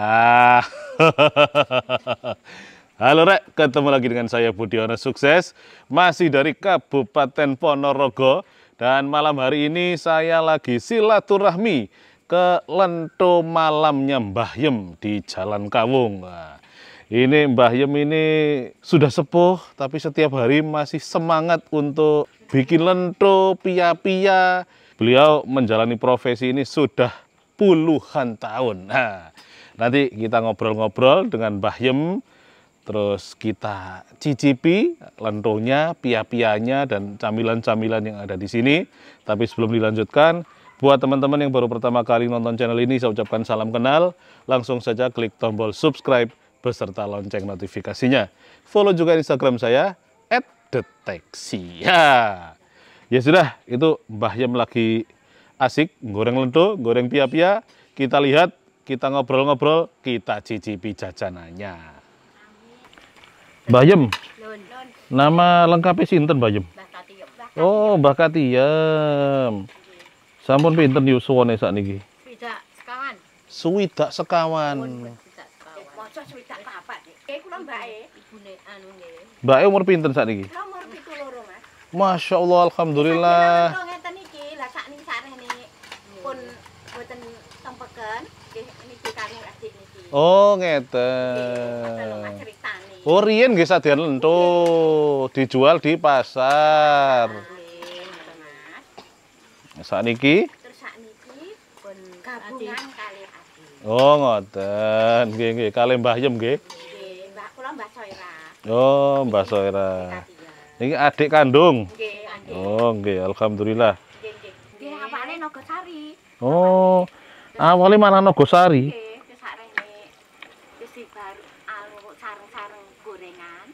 Halo Rek, ketemu lagi dengan saya Budiono Sukses, masih dari Kabupaten Ponorogo dan malam hari ini saya lagi silaturahmi ke Lento Malamnya Mbah Yem di Jalan Kawung. Nah, ini Mbah Yem ini sudah sepuh tapi setiap hari masih semangat untuk bikin lento, pia-pia. Beliau menjalani profesi ini sudah puluhan tahun. Nah, Nanti kita ngobrol-ngobrol dengan Mbah Yem, terus kita cicipi lentongnya, pia-pianya, dan camilan-camilan yang ada di sini. Tapi sebelum dilanjutkan, buat teman-teman yang baru pertama kali nonton channel ini, saya ucapkan salam kenal. Langsung saja klik tombol subscribe beserta lonceng notifikasinya. Follow juga Instagram saya, at deteksi. Ya. ya sudah, itu Mbah Yem lagi asik, goreng lentuk, goreng pia-pia. Kita lihat kita ngobrol-ngobrol, kita cicipi jajanannya. Bayem. Nama lengkapnya sinten Bayem? Oh, Mbah Katiem. Sampun pinten yusuwane sak niki? Swidak sekawan. Swidak sekawan. Mbak E umur pinten saat ini? Umur Mas. Masya Allah, Alhamdulillah. Oh, iya, ngeten. Oh, riyen nggih sadian iya. lentuh, dijual di pasar. Iya, sakniki? Terus sakniki pun gabungan kali Adi. Oh, ngoten. Nggih, nggih, kali Mbah Yem nggih. Nggih, Mbah kula Mbah Soira. Oh, Mbah Soira. ini adik kandung. Nggih, Oh, nggih, alhamdulillah. Nggih, nggih. Nggih, awale Nogosari. Oh, awalnya malah Nogosari. Nggih.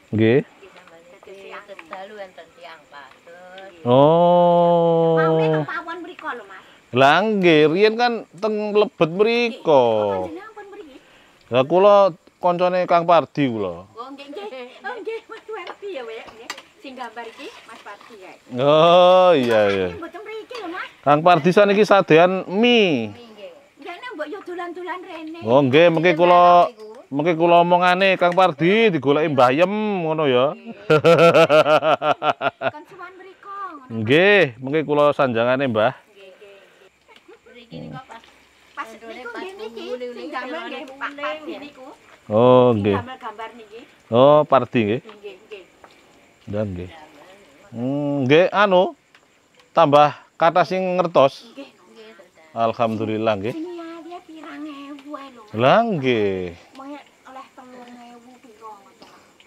Nggih. Oh. Lah nggih, riyen kan teng lebet mriko. Lah kula koncone Kang Pardi kula. Oh nggih nggih. Oh nggih ya Sing gambar iki Mas Pardi ya. Oh iya iya. Kang Pardi niki sadean mie. Nggih. Jane mbok yo dolan-dolan rene. Oh nggih, mengki kula kalau kula omongane Kang Pardi digoleki Mbah Yem ngono ya. Kan suwan mriku. Nggih, kula sanjangane Mbah. Oh, nggih. Oh, Pardi nggih. Dan hmm, nggih. anu tambah kata sing ngertos. Alhamdulillah nggih. Iya, lah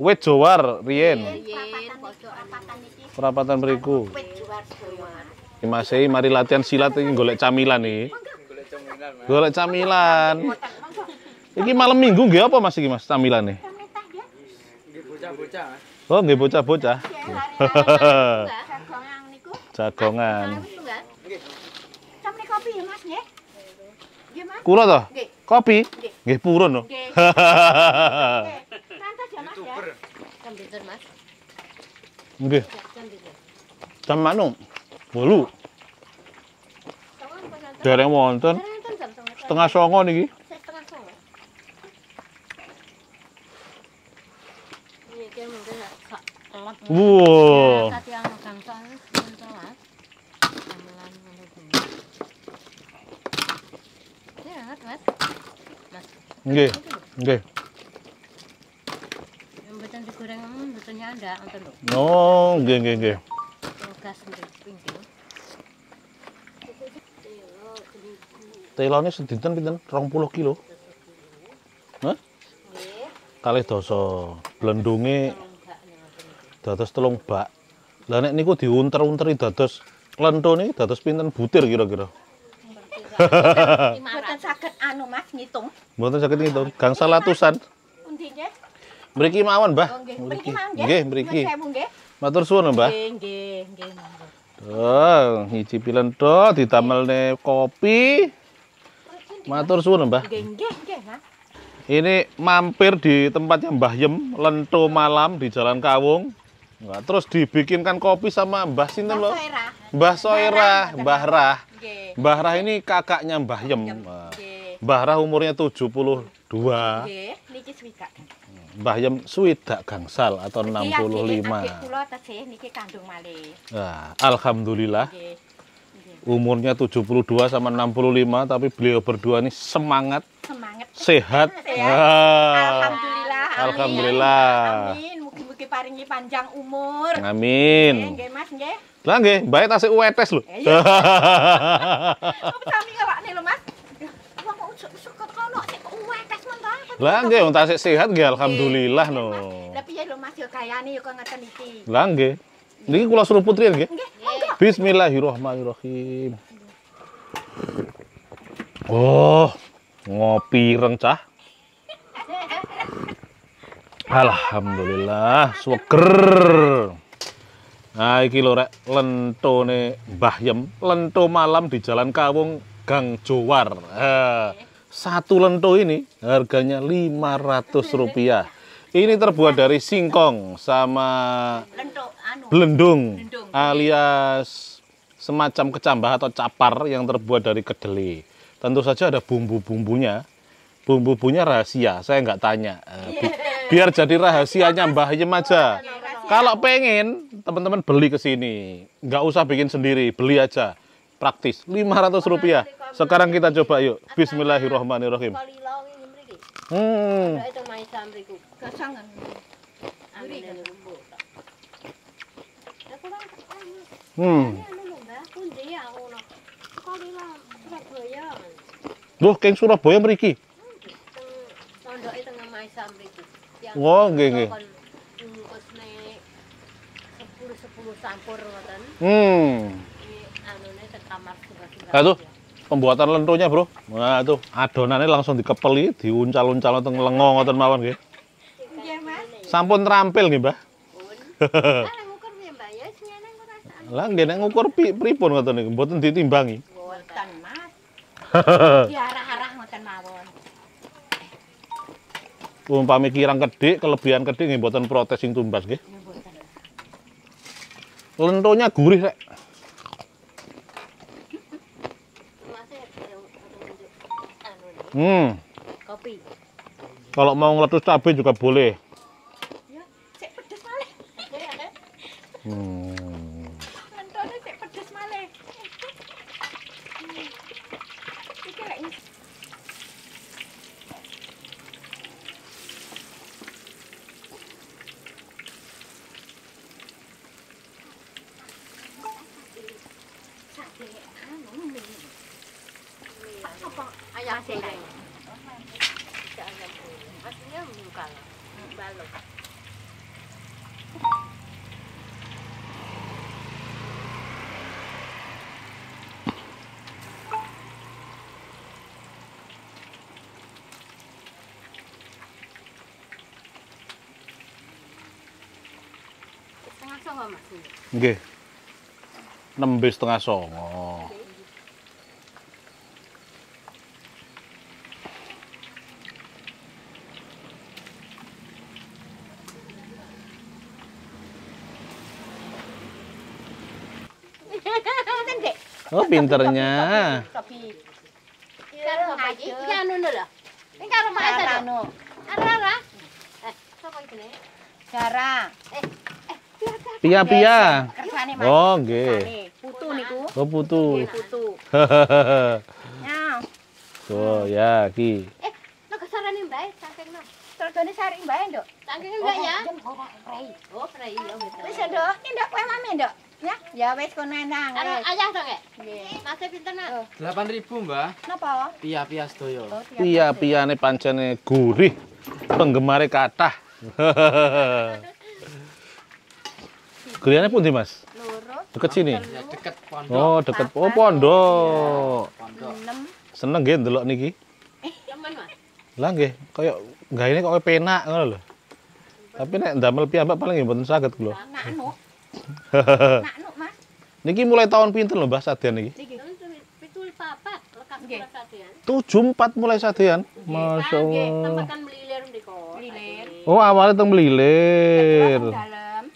Wit Jowar Rien iya, iya. Perapatan beriku. masih mari latihan silat ini golek camilan nih. Golek camilan. Ini malam Minggu gak apa Mas Camilan Mas camilane? Nggih bocah-bocah. Oh, nggih bocah-bocah. Iya, Jagongan. Sampe kopi ya Mas nggih. Kula to? Kopi? Nggih purun loh. mas ya. YouTuber. Jam mas? Nggih. Jam ya, manung? Dereng wonten. Setengah songo niki. Setengah songo. Iya, wow. No, nggih nggih nggih. Telone sedinten pinten? 20 kilo. Hah? Kalih dasa. Blendunge dados telung bak. Lah nek niku diunter-unteri dados klentho niki dados pinten butir kira-kira? Mboten saged anu Mas ngitung. Mboten saged ngitung. Gangsal atusan. Mriki mawon, Mbah. Mriki oh, nggih. mriki. Matur suwun, Mbah. Nggih, nggih, nggih, monggo. Duh, pilen do kopi. Matur suwun, Mbah. Nggih, nggih, nggih, Ini mampir di tempatnya Mbah Yem, Lento Malam di Jalan Kawung. Nah, terus dibikinkan kopi sama Mbah Sinten loh. Mbah Soira, Mbah Rah. Mbah Rah ini kakaknya Mbah Yem. Mbah Rah umurnya 72. Nggih, niki swika. Mbah Yem suwidak gangsal atau Jadi 65. Nah, alhamdulillah. Nggih. Umurnya 72 sama 65 tapi beliau berdua ini semangat. Semangat. Sehat. sehat. Ah. Alhamdulillah. Alhamdulillah. Amin. Mugi-mugi paringi panjang umur. Amin. Nggih, Mas nggih. Lah nggih, mbae tasih uwetes lho. Eh, iya. Sami ngelakne lho, Mas. Wong kok usuk-usuk kok ono sik lah nggih wong tasik sehat nggih iya, alhamdulillah iya, no. Tapi ya lo Mas yo kayane yo ya, kok ngeten iki. Lah nggih. Niki kula suruh putri nggih. Bismillahirrahmanirrahim. Oh, ngopi rencah. Alhamdulillah suger. Nah iki lho rek lentone Mbah Yem, lento malam di Jalan Kawung Gang Jowar. Eh satu lento ini harganya lima ratus rupiah. Ini terbuat dari singkong sama anu. belendung alias semacam kecambah atau capar yang terbuat dari kedelai. Tentu saja ada bumbu-bumbunya. Bumbu-bumbunya rahasia, saya nggak tanya. Eh, biar jadi rahasianya Mbah Yem aja. Iya, iya, iya. Kalau pengen, teman-teman beli ke sini. Nggak usah bikin sendiri, beli aja. Praktis, Lima ratus rupiah. Sekarang kita coba yuk. Bismillahirrahmanirrahim. Hmm. Hmm. Duh, keng surah boya meriki. Wow, geng e. Hmm. Aduh pembuatan lentunya bro nah itu adonannya langsung dikepeli diuncal-uncal untuk lengo atau mawon gitu sampun terampil nih mbah ya lah nggih ngukur ngukur pripun atau nih, buatan ditimbangi mboten mas diarah-arah mawon kirang gede kelebihan gede nih, buatan protesing tumbas gitu lentunya gurih rek Hmm. Kopi. Kalau mau ngeletus cabai juga boleh. Ya, cek pedes malah. Hmm. songo, Mas. Nggih. Nembe setengah songo. Oh, pinternya. Kopi. Pia-pia. Oh, nggih. Putu niku. Oh, putu. Putu. Ya. Tuh, ya, ki. Eh, nek sarane mbae sampingno. Trodone sari mbae, Nduk. Sampinge mbae ya. Oh, prei. ya wis. Wis, Nduk. Ki ndak kowe mame, Nduk. Ya, ya wes kono enang. Karo ayah to, Kek? Nggih. Mase pinten, Nak? 8.000, Mbah. Napa? Pia-pia sedaya. Pia-piane pancene gurih. Penggemare kathah. Kuliahnya pun di Mas? Loro. Dekat sini. Ya, dekat pondok. Oh, dekat oh pondok. Ya, pondok. Seneng gitu loh niki. Eh, lah nggih, kaya ini kok penak ngono loh. Tapi nek ndamel piyambak paling nggih mboten saged kula. Nakno. Nakno, Mas. Niki mulai tahun pinten lho Mbah Sadian niki? Tujuh empat mulai Sadian. Masya Allah. Oh, awalnya teng melilir.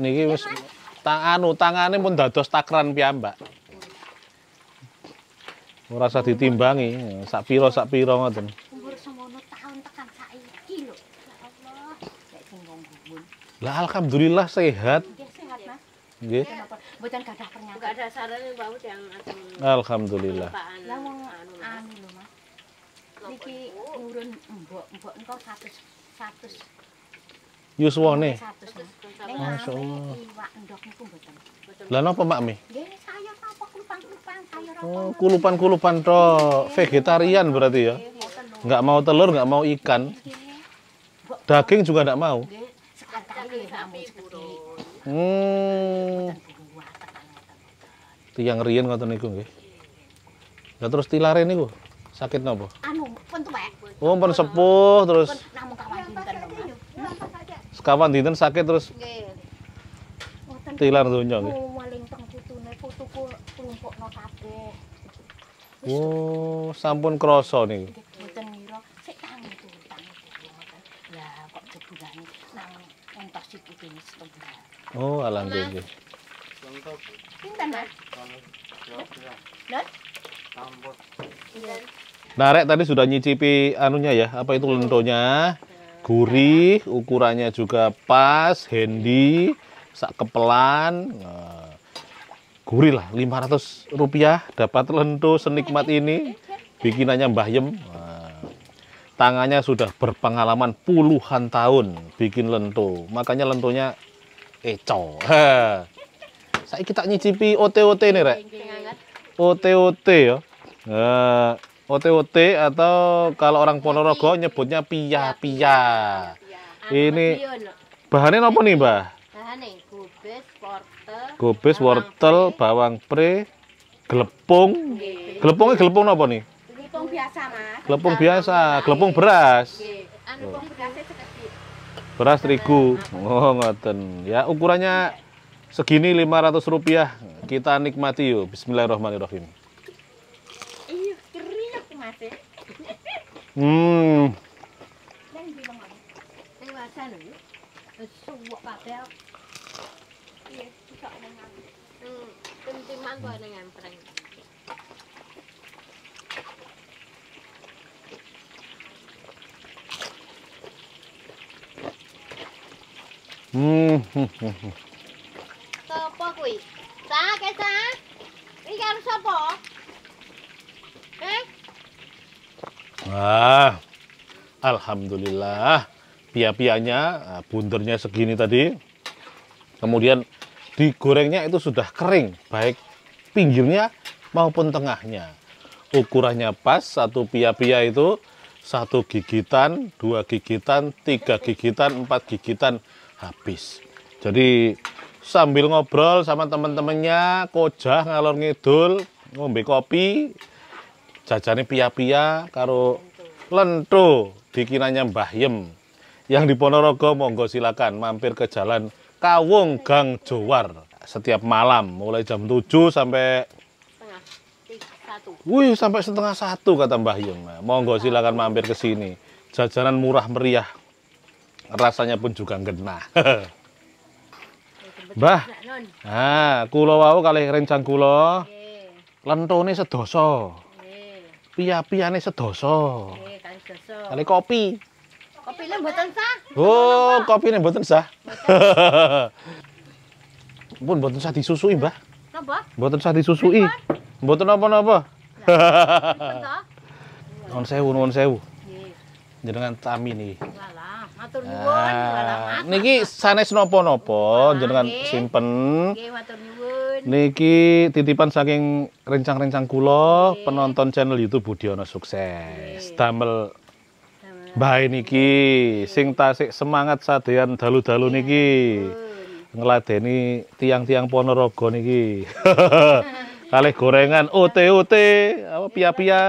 niki wis tak tangane pun dados takran piyambak. Ora usah ditimbangi, sak pira sak pira ngoten. Umur semono taun tekan saiki lho. Lah alhamdulillah sehat. Nggih. Mboten gadah pernyataan. Enggak ada saran yang bau Alhamdulillah. Lah wong anu lho, Mas. Niki ngurun mbok, mbok engko 100 100 Yuswone. Masya Allah. Lah napa Mbak Mi? Oh, kulupan-kulupan to vegetarian berarti ya. Enggak mau telur, enggak mau ikan. Daging juga enggak mau. Hmm. Tiang rian ngoten niku nggih. Lah terus tilare niku sakit napa? Anu, pun tuwek. Oh, pun sepuh terus sekawan dinten sakit terus tilar tuh oh, gitu. oh sampun kroso nih ya, Oh, alhamdulillah. Iya. Narek tadi sudah nyicipi anunya ya, apa itu lentonya? gurih, ukurannya juga pas, handy, sak kepelan. Nah, gurih lah, 500 rupiah dapat lentu senikmat ini. Bikinannya Mbah Yem. Nah, tangannya sudah berpengalaman puluhan tahun bikin lentu Makanya lentonya eco. Saya kita nyicipi OT-OT nih, Rek. ot ya. Nah, OTOT atau kalau orang Ponorogo nyebutnya pia-pia. Ini bahannya apa nih, Mbah? Bahannya gobes, wortel. wortel, bawang pre, gelepung. Gelepungnya gelepung apa nih? Gelepung biasa, Mas. Gelepung biasa, gelepung beras. Anu, beras terigu. Oh, ngoten. Ya, ukurannya segini 500 rupiah. Kita nikmati yuk. Bismillahirrahmanirrahim. Sopo kuwi? Sa, kesa? Iki karo sapa? Wah, alhamdulillah pia-pianya, ah, bundernya segini tadi. Kemudian digorengnya itu sudah kering, baik pinggirnya maupun tengahnya. Ukurannya pas, satu pia-pia itu satu gigitan, dua gigitan, tiga gigitan, empat gigitan habis. Jadi sambil ngobrol sama teman-temannya, kojah ngalor ngidul, ngombe kopi, jajane pia-pia karo lento dikiranya Mbah Yem. Yang di Ponorogo monggo silakan mampir ke Jalan Kawung Gang Jowar setiap malam mulai jam 7 sampai satu. Wih, sampai setengah satu kata Mbah Yem. Monggo silakan mampir ke sini. Jajanan murah meriah. Rasanya pun juga ngena. Mbah. Ah, kula wau kali rencang kula. Lentone sedoso piya-piyane sedoso. Nggih, eh, kalih kopi. Kopine mboten sah. Oh, kopine mboten sah. Pun mboten sah disusui, Mbah. Napa? Mboten sah disusui. Mboten napa-napa. Nuwun sewu, nuwun sewu. Nggih. Jenengan tami niki. matur nuwun, Niki sanes napa-napa jenengan simpen. Nggih, matur nuwun. Niki titipan saking rencang-rencang kulo, penonton channel YouTube Budiono Sukses. Okay. Damel niki okay. sing tasik semangat sadean dalu-dalu iya, niki. Ngeladeni tiang-tiang Ponorogo niki. Kalih gorengan OT-OT apa iya, pia-pia.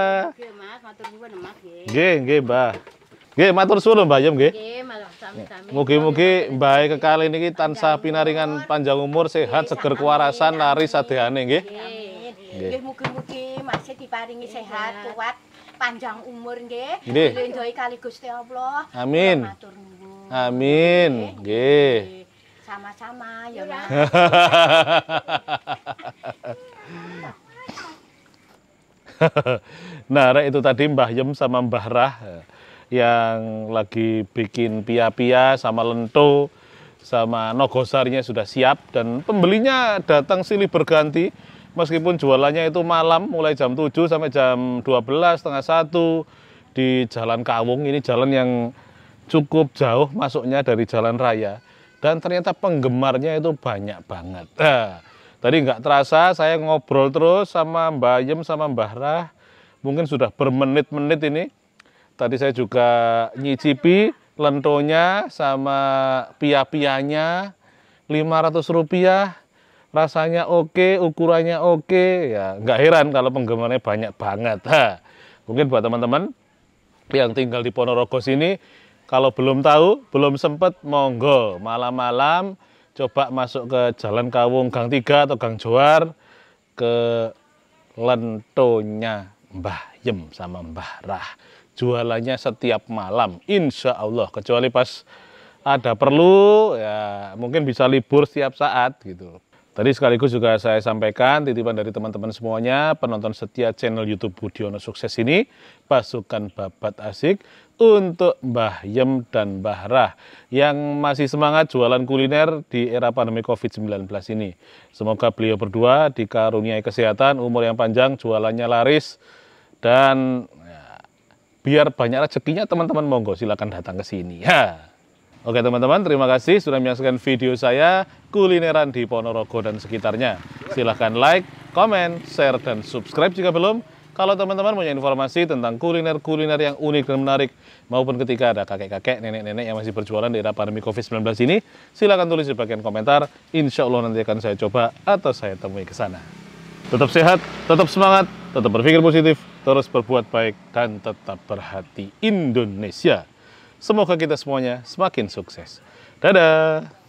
Nggih, nggih, Mbah. Nggih, matur suwun Mbah Yem nggih. Ya. Mugi-mugi baik kekali niki tansah pinaringan panjang umur, sehat, seger kuarasan lari sadehane nggih. Nggih, mugi-mugi masih diparingi iya. sehat, kuat, panjang umur nggih. dilindungi kali Gusti Allah. Amin. Amin. Nggih. Sama-sama ya, nah, itu tadi Mbah Yem sama Mbah Rah yang lagi bikin pia-pia sama lento sama nogosarnya sudah siap dan pembelinya datang silih berganti meskipun jualannya itu malam mulai jam 7 sampai jam 12 setengah satu di Jalan Kawung ini jalan yang cukup jauh masuknya dari jalan raya dan ternyata penggemarnya itu banyak banget nah, tadi nggak terasa saya ngobrol terus sama Mbak Yem sama Mbah Rah mungkin sudah bermenit-menit ini Tadi saya juga nyicipi lentonya sama pia-pianya 500 rupiah rasanya oke ukurannya oke ya nggak heran kalau penggemarnya banyak banget ha. mungkin buat teman-teman yang tinggal di Ponorogo sini kalau belum tahu belum sempat monggo malam-malam coba masuk ke Jalan Kawung Gang 3 atau Gang Joar ke lentonya Mbah Yem sama Mbah Rah jualannya setiap malam insya Allah kecuali pas ada perlu ya mungkin bisa libur setiap saat gitu Tadi sekaligus juga saya sampaikan titipan dari teman-teman semuanya, penonton setia channel YouTube Budiono Sukses ini, pasukan babat asik untuk Mbah Yem dan Mbah Rah yang masih semangat jualan kuliner di era pandemi COVID-19 ini. Semoga beliau berdua dikaruniai kesehatan, umur yang panjang, jualannya laris, dan biar banyak rezekinya teman-teman monggo silahkan datang ke sini ya. Oke teman-teman, terima kasih sudah menyaksikan video saya kulineran di Ponorogo dan sekitarnya. Silahkan like, comment share, dan subscribe jika belum. Kalau teman-teman punya informasi tentang kuliner-kuliner yang unik dan menarik, maupun ketika ada kakek-kakek, nenek-nenek yang masih berjualan di era pandemi COVID-19 ini, silahkan tulis di bagian komentar. Insya Allah nanti akan saya coba atau saya temui ke sana. Tetap sehat, tetap semangat, tetap berpikir positif, terus berbuat baik dan tetap berhati Indonesia. Semoga kita semuanya semakin sukses. Dadah!